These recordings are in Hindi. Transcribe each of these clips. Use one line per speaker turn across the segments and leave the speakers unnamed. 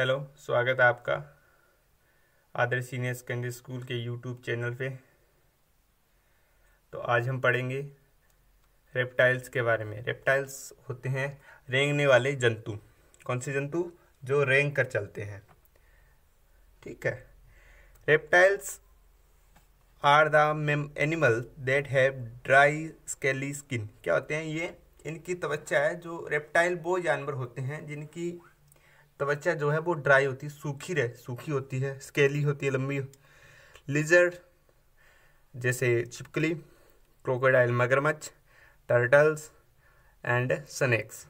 हेलो स्वागत है आपका आदर्श सीनियर सेकेंडरी स्कूल के यूट्यूब चैनल पे तो आज हम पढ़ेंगे रेप्टाइल्स के बारे में रेप्टाइल्स होते हैं रेंगने वाले जंतु कौन से जंतु जो रेंग कर चलते हैं ठीक है reptiles are the main animal that have dry scaly skin क्या होते हैं ये इनकी त्वचा है जो रेप्टाइल वो जानवर होते हैं जिनकी त्वचा जो है वो ड्राई होती है सूखी रहे सूखी होती है स्केली होती है लंबी लिजर्ड जैसे छिपकली क्रोकोडाइल मगरमच्छ turtles and snakes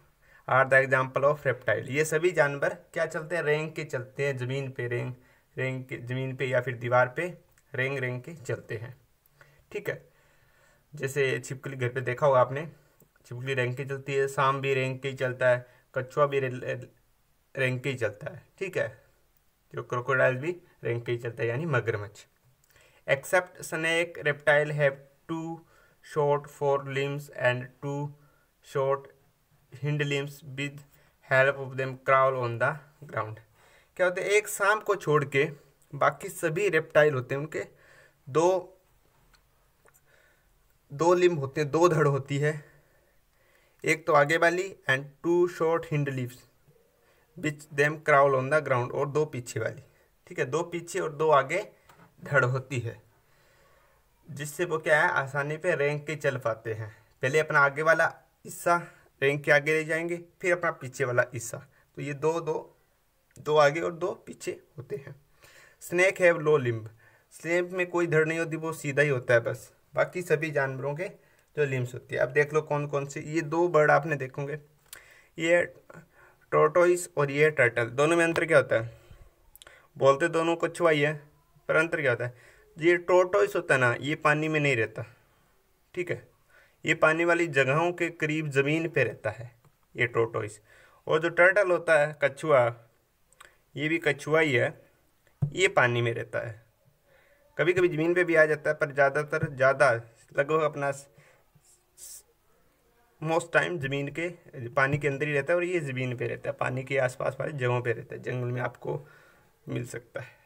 are the example of reptile ये सभी जानवर क्या चलते हैं रेंग के चलते हैं ज़मीन पे रेंग रेंग के ज़मीन पे या फिर दीवार पे रेंग रेंग के चलते हैं ठीक है जैसे छिपकली घर पे देखा होगा आपने छिपकली रेंग के चलती है सांप भी रेंग के ही चलता है कछुआ भी रैंक के ही चलता है ठीक है जो क्रोकोडाइल भी रैंक के ही चलता है यानी मगरमच्छ except snake reptile have two fore limbs and two short hind limbs with help of them crawl on the ground क्या होता है एक सांप को छोड़ के बाकी सभी रेप्टाइल होते हैं उनके दो दो लिम्ब होते हैं दो धड़ होती है एक तो आगे वाली and two short hind lips which them crawl on the ground और दो पीछे वाली ठीक है दो पीछे और दो आगे धड़ होती है जिससे वो क्या है आसानी पे रैंक के चल पाते हैं पहले अपना आगे वाला हिस्सा रैंक के आगे ले जाएंगे फिर अपना पीछे वाला हिस्सा तो ये दो दो दो आगे और दो पीछे होते हैं snake have low limb snake में कोई धड़ नहीं होती वो सीधा ही होता है बस बाकी सभी जानवरों के जो लिम्स होती है अब देख लो कौन कौन से ये दो बर्ड आपने देखोगे ये टोटोइस और ये टर्टल दोनों में अंतर क्या होता है बोलते दोनों कुछ वही है पर अंतर क्या होता है ये टोटोइस होता है ना ये पानी में नहीं रहता ठीक है ये पानी वाली जगहों के करीब ज़मीन पे रहता है ये टोटोइस और जो टर्टल होता है कछुआ ये भी कछुआ ही है ये पानी में रहता है कभी कभी ज़मीन पे भी आ जाता है पर ज़्यादातर ज़्यादा लगभग अपना मोस्ट टाइम ज़मीन के पानी के अंदर ही रहता है और ये ज़मीन पे रहता है पानी के आसपास वाले जगहों पे रहता है जंगल में आपको मिल सकता है